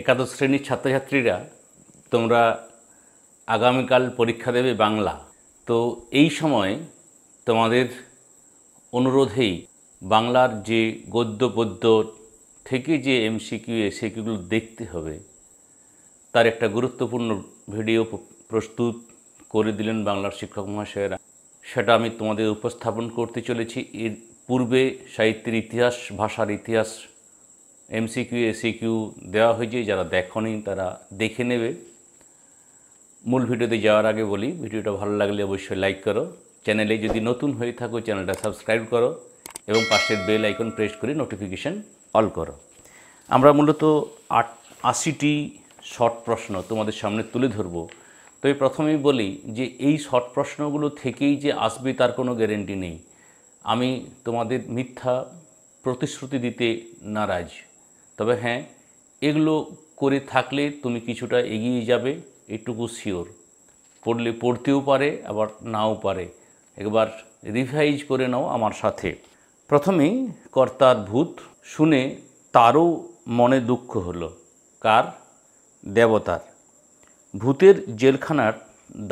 একাদশ শ্রেণীর ছাত্রছাত্রীরা তোমরা আগামীকাল পরীক্ষা দেবে বাংলা তো এই সময় তোমাদের অনুরোধেই বাংলার যে গদ্য পদ্য থেকে যে এমসিকিউ এসিকিউগুলো দেখতে হবে তার একটা গুরুত্বপূর্ণ ভিডিও প্রস্তুত করে দিলেন বাংলার শিক্ষক মহাশয়েরা সেটা আমি তোমাদের উপস্থাপন করতে চলেছি এর পূর্বে সাহিত্যের ইতিহাস ভাষার ইতিহাস এমসিকিউ এসিকিউ দেওয়া হয়েছে যারা দেখনি তারা দেখে নেবে মূল ভিডিওতে যাওয়ার আগে বলি ভিডিওটা ভালো লাগলে অবশ্যই লাইক করো চ্যানেলে যদি নতুন হয়ে থাকো চ্যানেলটা সাবস্ক্রাইব করো এবং পাশের বেল আইকন প্রেস করে নোটিফিকেশান অল করো আমরা মূলত আট আশিটি শর্ট প্রশ্ন তোমাদের সামনে তুলে ধরবো তো এই প্রথমেই বলি যে এই শর্ট প্রশ্নগুলো থেকেই যে আসবে তার কোনো গ্যারেন্টি নেই আমি তোমাদের মিথ্যা প্রতিশ্রুতি দিতে নারাজ তবে হ্যাঁ এগুলো করে থাকলে তুমি কিছুটা এগিয়ে যাবে এটুকু শিওর পড়লে পড়তেও পারে আবার নাও পারে একবার রিভাইজ করে নাও আমার সাথে প্রথমেই কর্তার ভূত শুনে তারও মনে দুঃখ হলো কার দেবতার ভূতের জেলখানার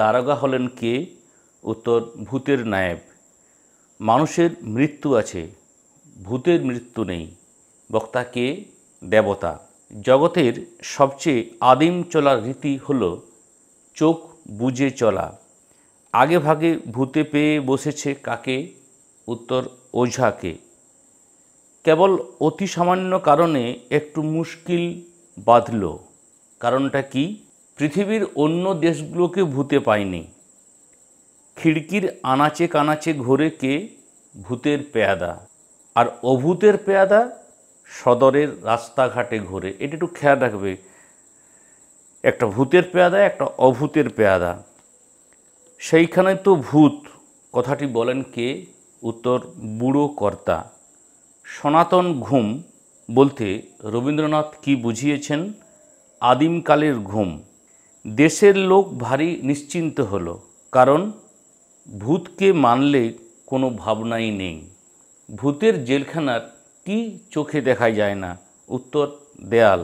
দারোগা হলেন কে উত্তর ভূতের নায়েব মানুষের মৃত্যু আছে ভূতের মৃত্যু নেই বক্তা কে দেবতা জগতের সবচেয়ে আদিম চলার রীতি হল চোখ বুঝে চলা আগে ভাগে ভূতে পেয়ে বসেছে কাকে উত্তর ওঝাকে কেবল অতি সামান্য কারণে একটু মুশকিল বাঁধল কারণটা কি পৃথিবীর অন্য দেশগুলোকে ভূতে পায়নি খিড়কির আনাচে কানাচে ঘোরে কে ভূতের পেয়াদা আর অভূতের পেয়াদা সদরের রাস্তাঘাটে ঘুরে এটা একটু খেয়াল রাখবে একটা ভূতের পেয়াদা একটা অভূতের পেয়াদা সেইখানে তো ভূত কথাটি বলেন কে উত্তর বুড়ো কর্তা সনাতন ঘুম বলতে রবীন্দ্রনাথ কি বুঝিয়েছেন আদিমকালের ঘুম দেশের লোক ভারী নিশ্চিন্ত হলো কারণ ভূতকে মানলে কোনো ভাবনাই নেই ভূতের জেলখানার কি চোখে দেখা যায় না উত্তর দেয়াল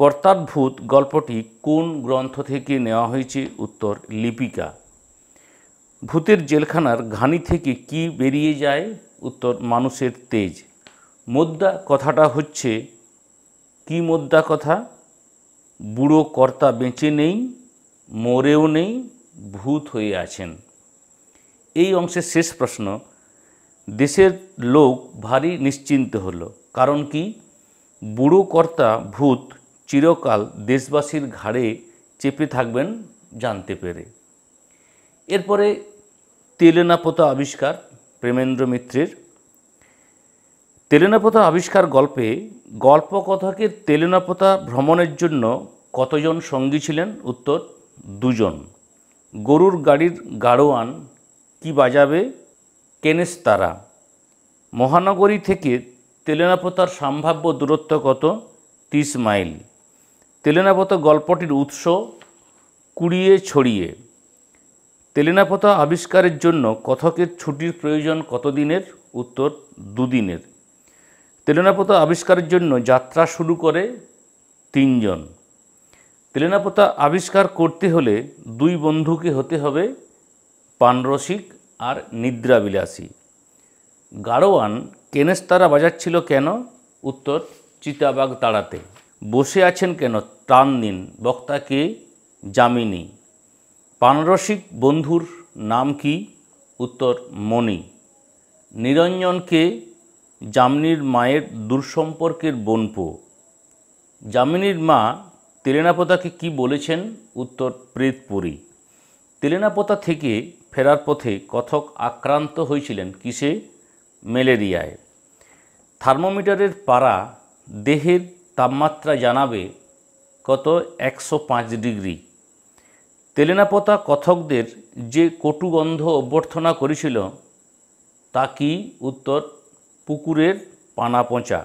কর্তাদ্ভূত গল্পটি কোন গ্রন্থ থেকে নেওয়া হয়েছে উত্তর লিপিকা ভূতের জেলখানার ঘানি থেকে কি বেরিয়ে যায় উত্তর মানুষের তেজ মোদ্দা কথাটা হচ্ছে কি মোদ্দা কথা বুড়ো কর্তা বেঁচে নেই মরেও নেই ভূত হয়ে আছেন এই অংশের শেষ প্রশ্ন দেশের লোক ভারী নিশ্চিন্ত হলো কারণ কি বুড়ো কর্তা ভূত চিরকাল দেশবাসীর ঘাড়ে চেপে থাকবেন জানতে পেরে এরপরে তেলেনাপোতা আবিষ্কার প্রেমেন্দ্র মিত্রের তেলেনাপোতা আবিষ্কার গল্পে গল্পকথাকে তেলেনাপোতা ভ্রমণের জন্য কতজন সঙ্গী ছিলেন উত্তর দুজন গরুর গাড়ির গাড়োয়ান কি বাজাবে কেনেস্তারা মহানগরী থেকে তেলেনাপতার সম্ভাব্য দূরত্ব কত তিরিশ মাইল তেলেনাপত গল্পটির উৎস কুড়িয়ে ছড়িয়ে তেলেনাপত আবিষ্কারের জন্য কথকের ছুটির প্রয়োজন কতদিনের উত্তর দুদিনের তেলেনাপত আবিষ্কারের জন্য যাত্রা শুরু করে তিনজন তেলেনাপোতা আবিষ্কার করতে হলে দুই বন্ধুকে হতে হবে পানরসিক আর নিদ্রাবিলাসী গাড়োয়ান কেনেস্তারা বাজাচ্ছিল কেন উত্তর চিতাবাগ তাড়াতে বসে আছেন কেন টান দিন বক্তাকে জামিনী পানরসিক বন্ধুর নাম কি উত্তর মণি নিরঞ্জনকে জামনির মায়ের দুঃসম্পর্কের বনপো জামিনীর মা তেলেনাপোতাকে কি বলেছেন উত্তর প্রেতপুরী তেলেনাপোতা থেকে ফেরার পথে কথক আক্রান্ত হয়েছিলেন কিসে ম্যালেরিয়ায় থার্মোমিটারের পাড়া দেহের তাপমাত্রা জানাবে কত একশো পাঁচ ডিগ্রি তেলেনাপতা কথকদের যে কটুগন্ধ অভ্যর্থনা করেছিল তা কি উত্তর পুকুরের পানা পচা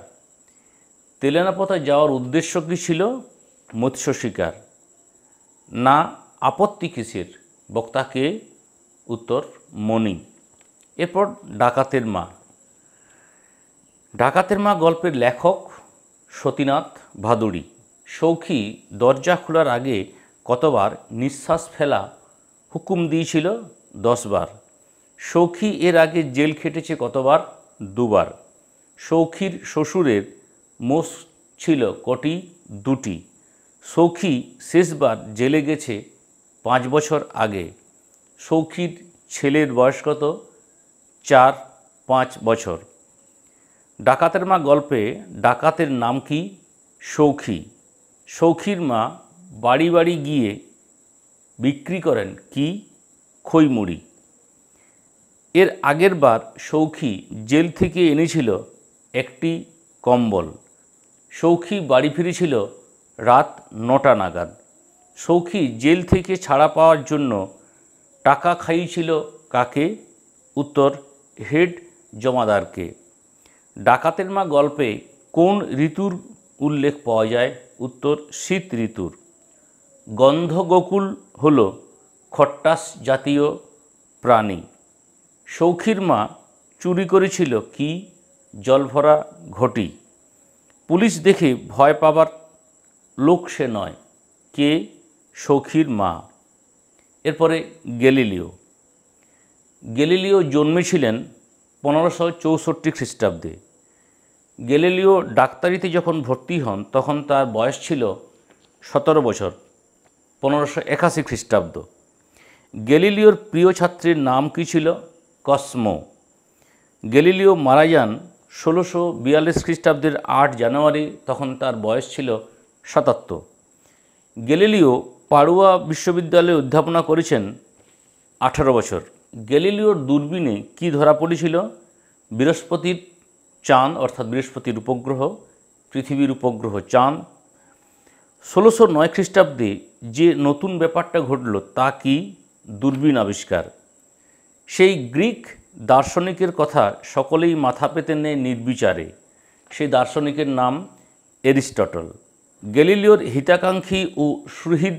তেলেনাপথা যাওয়ার উদ্দেশ্য কী ছিল মৎস্য শিকার না আপত্তি কিসের বক্তাকে উত্তর মণি এরপর ডাকাতের মা ডাকাতের মা গল্পের লেখক সতীনাথ ভাদুড়ি সৌখী দরজা খোলার আগে কতবার নিঃশ্বাস ফেলা হুকুম দিয়েছিল দশবার সৌখী এর আগে জেল খেটেছে কতবার দুবার সৌখীর শ্বশুরের মোষ ছিল কটি দুটি সৌখী শেষবার জেলে গেছে পাঁচ বছর আগে সৌখীর ছেলের বয়স কত চার পাঁচ বছর ডাকাতের মা গল্পে ডাকাতের নাম কি সৌখী সৌখীর মা বাড়ি বাড়ি গিয়ে বিক্রি করেন কি খইমুড়ি এর আগের বার সৌখী জেল থেকে এনেছিল একটি কম্বল সৌখী বাড়ি ফিরেছিল রাত নটা নাগাদ সৌখী জেল থেকে ছাড়া পাওয়ার জন্য টাকা খাইয়েছিল কাকে উত্তর হেড জমাদারকে ডাকাতের মা গল্পে কোন ঋতুর উল্লেখ পাওয়া যায় উত্তর শীত ঋতুর গন্ধগোকুল হল খট্টাস জাতীয় প্রাণী সৌখীর মা চুরি করেছিল কি জলভরা ঘটি পুলিশ দেখে ভয় পাবার লোক সে নয় কে সৌখীর মা এরপরে গেলিলিও গেলিলিও জন্মেছিলেন পনেরোশো চৌষট্টি খ্রিস্টাব্দে গেলিলিও ডাক্তারিতে যখন ভর্তি হন তখন তার বয়স ছিল সতেরো বছর পনেরোশো একাশি খ্রিস্টাব্দ গেলিলিওর প্রিয় ছাত্রীর নাম কী ছিল কসমো গেলিলিও মারা যান ষোলোশো বিয়াল্লিশ খ্রিস্টাব্দের আট জানুয়ারি তখন তার বয়স ছিল সাতাত্তর গেলিলিও পাড়ুয়া বিশ্ববিদ্যালয়ে অধ্যাপনা করেছেন আঠারো বছর গ্যালিলিওর দূরবীনে কি ধরা পড়েছিল বৃহস্পতির চাঁদ অর্থাৎ বৃহস্পতির উপগ্রহ পৃথিবীর উপগ্রহ চাঁদ ষোলোশো নয় খ্রিস্টাব্দে যে নতুন ব্যাপারটা ঘটল তা কি দূরবীন আবিষ্কার সেই গ্রিক দার্শনিকের কথা সকলেই মাথা পেতে নেয় নির্বিচারে সেই দার্শনিকের নাম এরিস্টটল গ্যালিলিওর হিতাকাঙ্ক্ষী ও সুহৃদ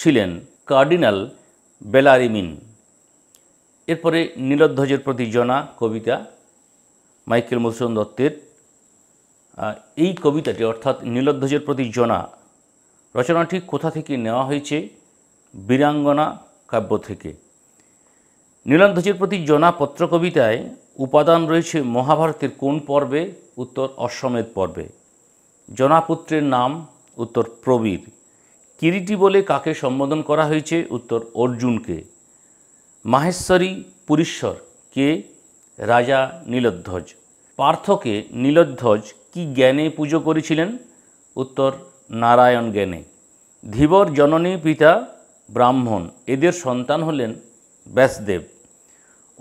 ছিলেন কার্ডিনাল বেলারিমিন এরপরে নীলধ্বজের প্রতি জনা কবিতা মাইকেল মধুসূদন দত্তের এই কবিতাটি অর্থাৎ নীলধ্বজের প্রতি জনা রচনাটি কোথা থেকে নেওয়া হয়েছে বীরাঙ্গনা কাব্য থেকে নীলধ্বজের প্রতি জনা পত্র কবিতায় উপাদান রয়েছে মহাভারতের কোন পর্বে উত্তর অশ্বমেধ পর্বে জনাপুত্রের নাম উত্তর প্রবীর কিরিটি বলে কাকে সম্বোধন করা হয়েছে উত্তর অর্জুনকে মাহেশ্বরী পুরীশ্বর কে রাজা নীলধ্বজ পার্থকে নীলধ্বজ কি জ্ঞানে পুজো করেছিলেন উত্তর নারায়ণ জ্ঞানে ধীবর জননী পিতা ব্রাহ্মণ এদের সন্তান হলেন ব্যাসদেব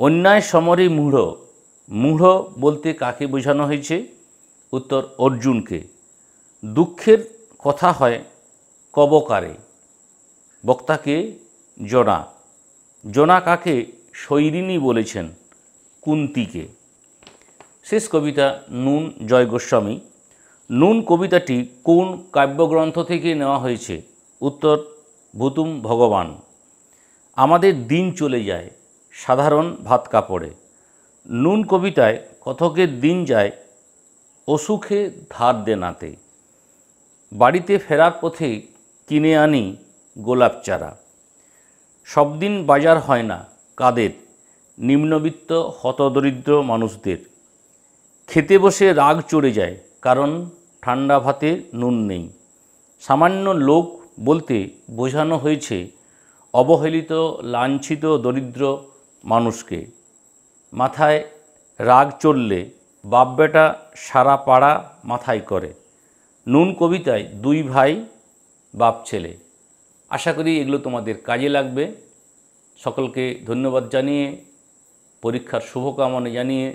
অন্যায় সমরে মূঢ় মূঢ় বলতে কাকে বোঝানো হয়েছে উত্তর অর্জুনকে দুঃখের কথা হয় কবকারে বক্তাকে জোনা জোনা কাকে শৈরিনী বলেছেন কুন্তিকে শেষ কবিতা নুন জয় গোস্বামী নুন কবিতাটি কোন কাব্যগ্রন্থ থেকে নেওয়া হয়েছে উত্তর ভুতুম ভগবান আমাদের দিন চলে যায় সাধারণ ভাত কাপড়ে নুন কবিতায় কথকের দিন যায় অসুখে ধার দেনাতে বাড়িতে ফেরার পথে কিনে আনি গোলাপ চারা সব দিন বাজার হয় না কাদের নিম্নবিত্ত হতদরিদ্র মানুষদের খেতে বসে রাগ চড়ে যায় কারণ ঠান্ডা ভাতে নুন নেই সামান্য লোক বলতে বোঝানো হয়েছে অবহেলিত লাঞ্ছিত দরিদ্র মানুষকে মাথায় রাগ চড়লে বাপ বেটা সারা পাড়া মাথায় করে নুন কবিতায় দুই ভাই বাপ ছেলে আশা করি এগুলো তোমাদের কাজে লাগবে সকলকে ধন্যবাদ জানিয়ে পরীক্ষার শুভকামনা জানিয়ে